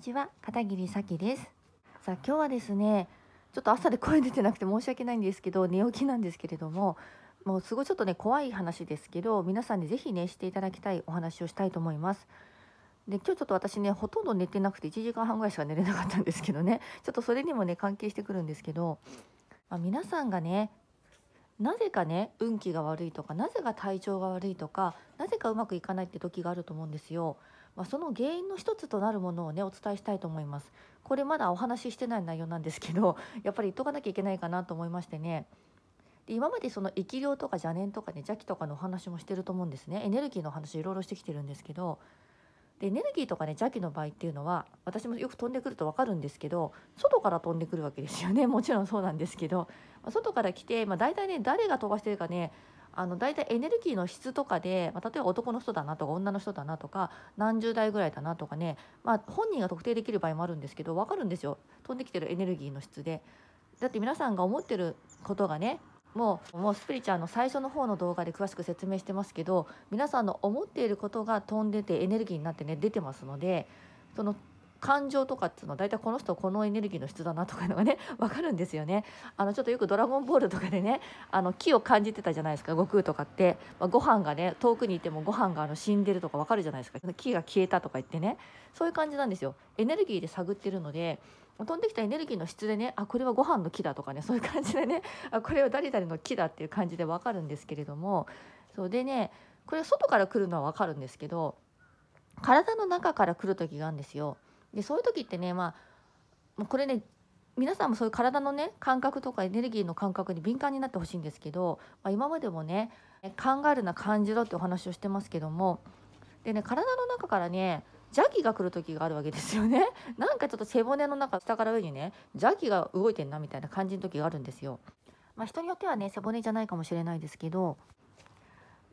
ちは片桐咲ですさあ今日はですねちょっと朝で声出てなくて申し訳ないんですけど寝起きなんですけれどももうすごいちょっとね怖い話ですけど皆さんに是非ねしていただきたいお話をしたいと思いますで今日ちょっと私ねほとんど寝てなくて1時間半ぐらいしか寝れなかったんですけどねちょっとそれにもね関係してくるんですけど、まあ、皆さんがねなぜかね運気が悪いとかなぜか体調が悪いとかなぜかうまくいかないって時があると思うんですよ。まあ、その原因の一つとなるものをねお伝えしたいと思います。これまだお話ししてない内容なんですけど やっぱり言っとかなきゃいけないかなと思いましてね。で今までその疫病とか邪念とかね邪気とかのお話もしてると思うんですねエネルギーの話いろいろしてきてるんですけどでエネルギーとかね邪気の場合っていうのは私もよく飛んでくると分かるんですけど外から飛んでくるわけですよねもちろんそうなんですけど外から来て、まあ、大体ね誰が飛ばしてるかねあの大体エネルギーの質とかで、まあ、例えば男の人だなとか女の人だなとか何十代ぐらいだなとかね、まあ、本人が特定できる場合もあるんですけど分かるんですよ飛んできてるエネルギーの質で。だって皆さんが思ってることがねもうもうスピリチュアルの最初の方の動画で詳しく説明してますけど皆さんの思っていることが飛んでてエネルギーになってね出てますのでその感情とかっていうのは大体この人このエネルギーの質だなとかいうのがね分 かるんですよねあのちょっとよく「ドラゴンボール」とかでね あの木を感じてたじゃないですか悟空とかって、まあ、ご飯がね遠くにいてもご飯があの死んでるとか分かるじゃないですか木が消えたとか言ってねそういう感じなんですよエネルギーで探ってるので飛んできたエネルギーの質でねあこれはご飯の木だとかねそういう感じでね あこれは誰々の木だっていう感じで分かるんですけれどもそうでねこれは外から来るのは分かるんですけど体の中から来る時があるんですよ。でそういう時ってねまあこれね皆さんもそういう体のね感覚とかエネルギーの感覚に敏感になってほしいんですけど、まあ、今までもね考えるな感じろってお話をしてますけどもでね体の中からね邪気が来る時があるわけですよね なんかちょっと背骨の中下から上にね邪気が動いてんなみたいな感じの時があるんですよ。まあ、人によってはね背骨じゃないかもしれないですけど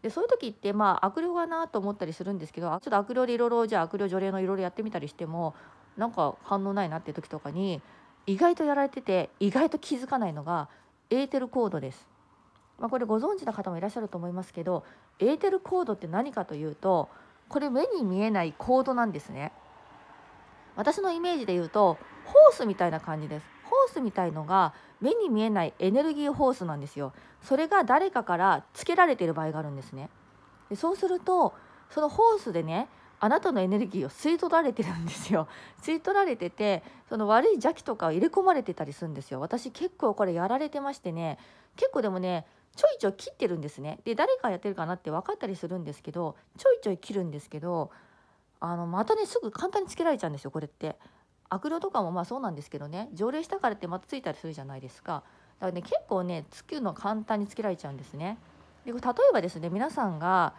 でそういう時ってまあ悪霊がなと思ったりするんですけどちょっと悪霊でいろいろじゃあ悪霊除霊のいろいろやってみたりしてもなんか反応ないなっていう時とかに意外とやられてて意外と気づかないのがエーテルコードです。まあ、これご存知の方もいらっしゃると思いますけどエーテルコードって何かというとこれ目に見えないコードなんですね。私のイメージで言うとホースみたいな感じですホースみたいのが目に見えないエネルギーホースなんですよそれが誰かからつけられている場合があるんですねでそうするとそのホースでねあなたのエネルギーを吸い取られてるんですよ吸い取られててその悪い邪気とかを入れ込まれてたりするんですよ私結構これやられてましてね結構でもねちょいちょい切ってるんですねで誰かやってるかなって分かったりするんですけどちょいちょい切るんですけどあのまたねすぐ簡単につけられちゃうんですよこれって悪霊とかもまあそうなんですけどね条例したからってまたついたりするじゃないですかだからね結構ねつくの簡単につけられちゃうんですねで例えばですね皆さんが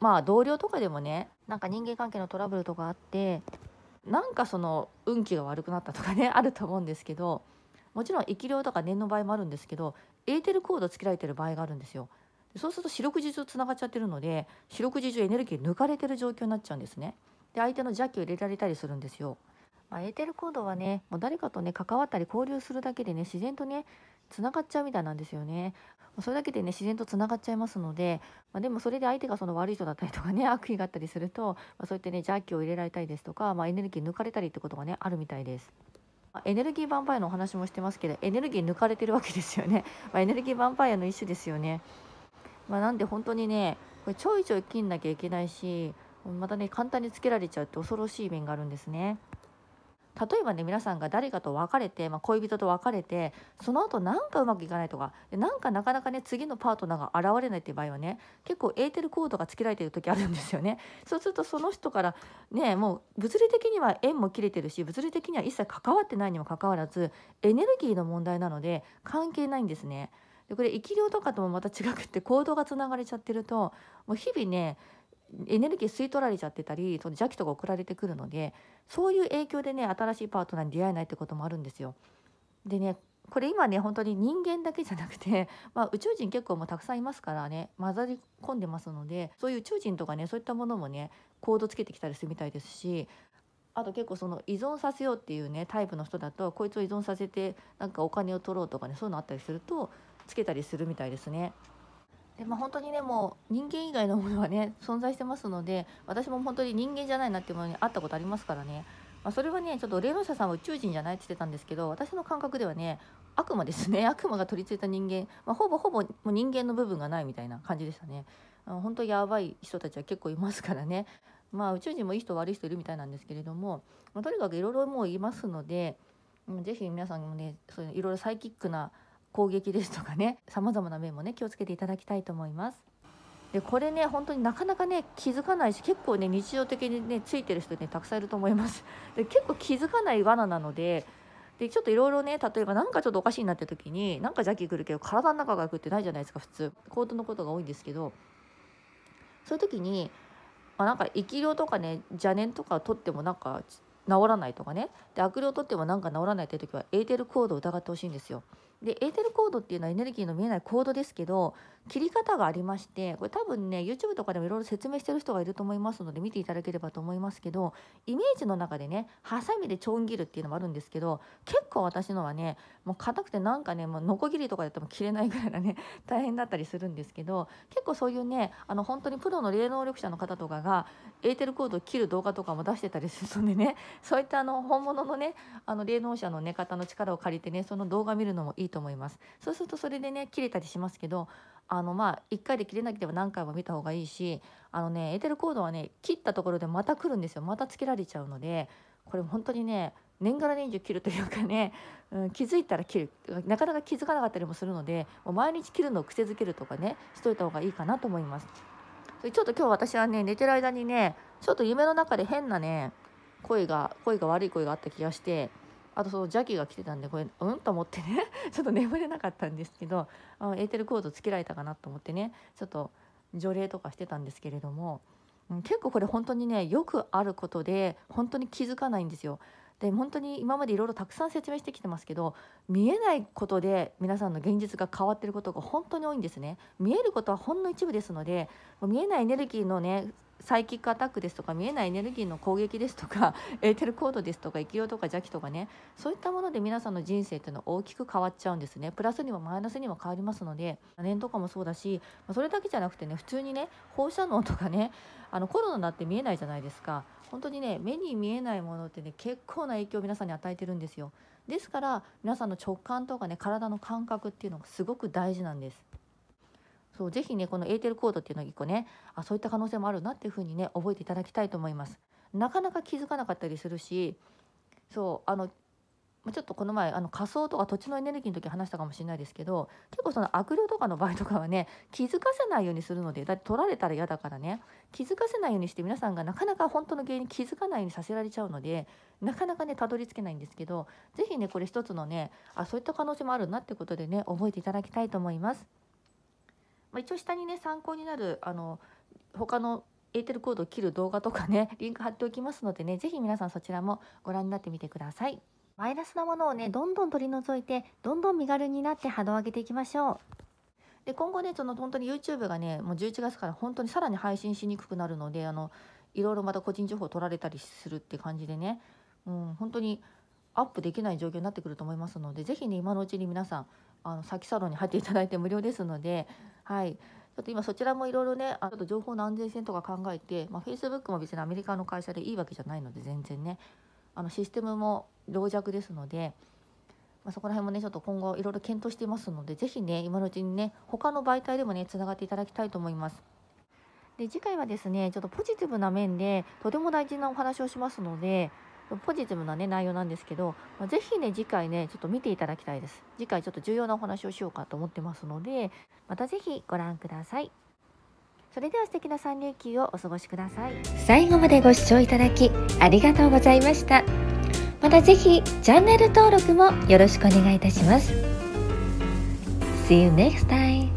まあ同僚とかでもねなんか人間関係のトラブルとかあってなんかその運気が悪くなったとかね あると思うんですけどもちろん疫霊とか念の場合もあるんですけどエーテルコードつけられてる場合があるんですよそうすると四六時中つながっちゃってるので四六時中エネルギー抜かれてる状況になっちゃうんですねで相手の邪気を入れられたりするんですよまあ、エーテルコードはねもう誰かとね関わったり交流するだけでね自然とねつながっちゃうみたいなんですよね。それだけでね自然とつながっちゃいますので、まあ、でもそれで相手がその悪い人だったりとかね 悪意があったりすると、まあ、そうやってね邪気を入れられたりですとか、まあ、エネルギー抜かれたりってことがねあるみたいです。エネルギーヴァンパイアのお話もしてますけどエネルギー抜かれてるわけですよね、まエネルギーヴァンパイアの一種ですよね、まなんで本当にねこれちょいちょい切んなきゃいけないしまたね簡単につけられちゃうって恐ろしい面があるんですね。例えばね皆さんが誰かと別れて、まあ、恋人と別れてその後なんかうまくいかないとかなんかなかなかね次のパートナーが現れないっていう場合はね結構エーテルコードがつけられてる時あるんですよね。そうするとその人からねもう物理的には縁も切れてるし物理的には一切関わってないにもかかわらずエネルギーの問題なので関係ないんですね。でこれ生き量とかともまた違くって行動がつながれちゃってるともう日々ねエネルギー吸い取られちゃってたりその邪気とか送られてくるのでそういう影響でね新しいパートナーに出会えないってこともあるんですよ。でねこれ今ね本当に人間だけじゃなくて、まあ、宇宙人結構もうたくさんいますからね混ざり込んでますのでそういう宇宙人とかねそういったものもねコードつけてきたりするみたいですしあと結構その依存させようっていうねタイプの人だとこいつを依存させてなんかお金を取ろうとかねそういうのあったりするとつけたりするみたいですね。でまあ、本当にねもう人間以外のものはね存在してますので私も本当に人間じゃないなっていうものに会ったことありますからね、まあ、それはねちょっと霊能者さんは宇宙人じゃないって言ってたんですけど私の感覚ではね悪魔ですね 悪魔が取り付いた人間、まあ、ほぼほぼもう人間の部分がないみたいな感じでしたね本当やばい人たちは結構いますからねまあ宇宙人もいい人悪い人いるみたいなんですけれども、まあ、とにかくいろいろもういますので是非皆さんもねそういういろいろサイキックな攻撃ですとかね様々な面もね気をつけていただきたいと思います。でこれね本当になかなかね気づかないし結構ね日常的にねついてる人ねたくさんいると思いますで結構気づかない罠なのででちょっといろいろね例えば何かちょっとおかしいなって時になんか邪気来るけど体の中が空くってないじゃないですか普通行動のことが多いんですけどそういう時に、まあ、なんか生き量とかね邪念とか取ってもなんか治らないとかねで悪霊取ってもなんか治らないって時はエーテルコードを疑ってほしいんですよ。でエーテルコードっていうのはエネルギーの見えないコードですけど切り方がありましてこれ多分ね YouTube とかでもいろいろ説明してる人がいると思いますので見ていただければと思いますけどイメージの中でねハサミでちょん切るっていうのもあるんですけど結構私のはねもう硬くてなんかねもうノコギリとかやっても切れないぐらいなね 大変だったりするんですけど結構そういうねあの本当にプロの霊能力者の方とかがエーテルコードを切る動画とかも出してたりするのでねそういったあの本物のねあの霊能者の、ね、方の力を借りてねその動画見るのもいいいと思いますそうするとそれでね切れたりしますけどあのまあ1回で切れなければ何回も見た方がいいしあのねエーテルコードはね切ったところでまた来るんですよまたつけられちゃうのでこれ本当にね年がら年中切るというかね、うん、気づいたら切るなかなか気づかなかったりもするのでもう毎日切るのを癖づけるとかねしといた方がいいかなと思いますちょっと今日私はね寝てる間にねちょっと夢の中で変なね声が声が悪い声があった気がしてあとその邪気が来てたんでこれうんと思ってね ちょっと眠れなかったんですけどあエーテルコードつけられたかなと思ってねちょっと除霊とかしてたんですけれども、うん、結構これ本当にねよくあることで本当に気づかないんですよ。で本当に今までいろいろたくさん説明してきてますけど見えないことで皆さんの現実が変わってることが本当に多いんですね見えることはほんの一部ですので見えないエネルギーのねサイキックアタックですとか見えないエネルギーの攻撃ですとか エーテルコードですとか液用とか邪気とかねそういったもので皆さんの人生っていうのは大きく変わっちゃうんですねプラスにもマイナスにも変わりますので念とかもそうだしそれだけじゃなくてね普通にね放射能とかねあのコロナだって見えないじゃないですか本当にね目に見えないものってね結構な影響を皆さんに与えてるんですよですから皆さんの直感とかね体の感覚っていうのがすごく大事なんですそうぜひねこのエーテルコードっていうのは1個ねあそういった可能性もあるなっていうふうにね覚えていただきたいと思います。なかなか気づかなかったりするしそうあのちょっとこの前あの仮想とか土地のエネルギーの時話したかもしれないですけど結構その悪霊とかの場合とかはね気づかせないようにするのでだって取られたら嫌だからね気づかせないようにして皆さんがなかなか本当の原因に気づかないようにさせられちゃうのでなかなかねたどり着けないんですけど是非ねこれ一つのねあそういった可能性もあるなってことでね覚えていただきたいと思います。まあ、一応下にね参考になるあの他のエーテルコードを切る動画とかね リンク貼っておきますのでね是非皆さんそちらもご覧になってみてくださいマイナスなものをねどんどん取り除いてどんどん身軽になって波動を上げていきましょうで今後ねその本当に YouTube がねもう11月から本当にさらに配信しにくくなるのであのいろいろまた個人情報を取られたりするって感じでね、うん、本当にアップできない状況になってくると思いますので是非ね今のうちに皆さんあの先サロンに入っていただいて無料ですのではい。ちょっと今そちらもいろいろね、ちょっと情報の安全性とか考えて、まあ、Facebook も別にアメリカの会社でいいわけじゃないので、全然ね、あのシステムも老弱ですので、まあ、そこら辺もね、ちょっと今後いろいろ検討していますので、是非ね、今のうちにね、他の媒体でもね、つながっていただきたいと思います。で次回はですね、ちょっとポジティブな面でとても大事なお話をしますので、ポジティブな、ね、内容なんですけど、まあ、ぜひね次回ねちょっと見ていただきたいです次回ちょっと重要なお話をしようかと思ってますのでまたぜひご覧くださいそれでは素敵な3連休をお過ごしください最後までご視聴いただきありがとうございましたまたぜひチャンネル登録もよろしくお願いいたします See you next time